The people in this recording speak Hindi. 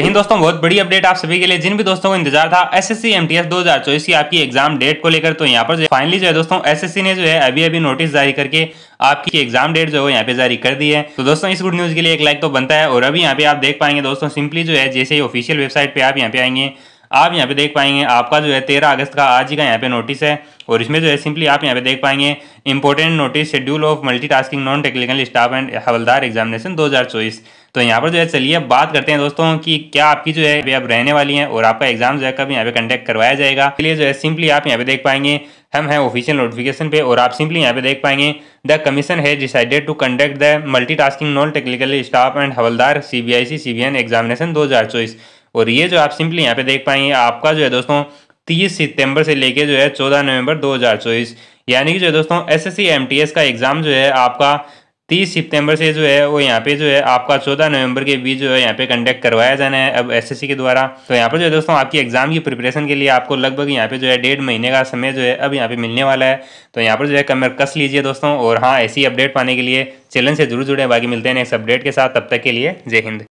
यही दोस्तों बहुत बड़ी अपडेट आप सभी के लिए जिन भी दोस्तों को इंतजार था एसएससी एमटीएस 2024 की आपकी एग्जाम डेट को लेकर तो यहाँ पर फाइनली जो है दोस्तों एसएससी ने जो है अभी अभी नोटिस जारी करके आपकी एग्जाम डेट जो है यहाँ पे जारी कर दी है तो दोस्तों इस गुड न्यूज के लिए एक लाइक तो बनता है और अभी यहाँ पे आप देख पाएंगे दोस्तों सिंपली जो है जैसे ही ऑफिशियल वेबसाइट पे आप यहाँ पे आएंगे आप यहाँ पे देख पाएंगे आपका जो है तेरह अगस्त का आज ही का यहाँ पे नोटिस है और इसमें जो है सिंपली आप यहाँ पे देख पाएंगे important notice schedule of multitasking non technical staff and havaldar examination चौबीस तो यहाँ पर जो है चलिए अब बात करते हैं दोस्तों कि क्या आपकी जो है अभी आप रहने वाली हैं और आपका एग्जाम जो है कब यहाँ पे कंडक्ट करवाया जाएगा इसलिए जो है सिंपली आप यहाँ पे देख पाएंगे हम हैं ऑफिशियल नोटिफिकेशन पे और आप सिंपली यहाँ पे देख पाएंगे द कमीशन है decided to conduct the multitasking non technical staff and havaldar C B I C C B N examination दो हज़ार चौबीस और ये जो आप सिंपली यहाँ पे देख पाएंगे आपका जो है दोस्तों तीस सितंबर से लेके जो है चौदह नवंबर चौबीस यानी कि जो है दोस्तों S S C M T S का एग्ज़ाम जो है आपका तीस सितंबर से जो है वो यहाँ पे जो है आपका चौदह नवंबर के बीच जो है यहाँ पे कंडक्ट करवाया जाना है अब एसएससी के द्वारा तो यहाँ पर जो है दोस्तों आपकी एग्जाम की प्रिपरेशन के लिए आपको लगभग यहाँ पे जो है डेढ़ महीने का समय जो है अब यहाँ पे मिलने वाला है तो यहाँ पर जो है कमर कस लीजिए दोस्तों और हाँ ऐसी अपडेट पाने के लिए चैनल से जरूर जुड़े बाकी मिलते हैं नेक्स्ट अपडेट के साथ तब तक के लिए जय हिंद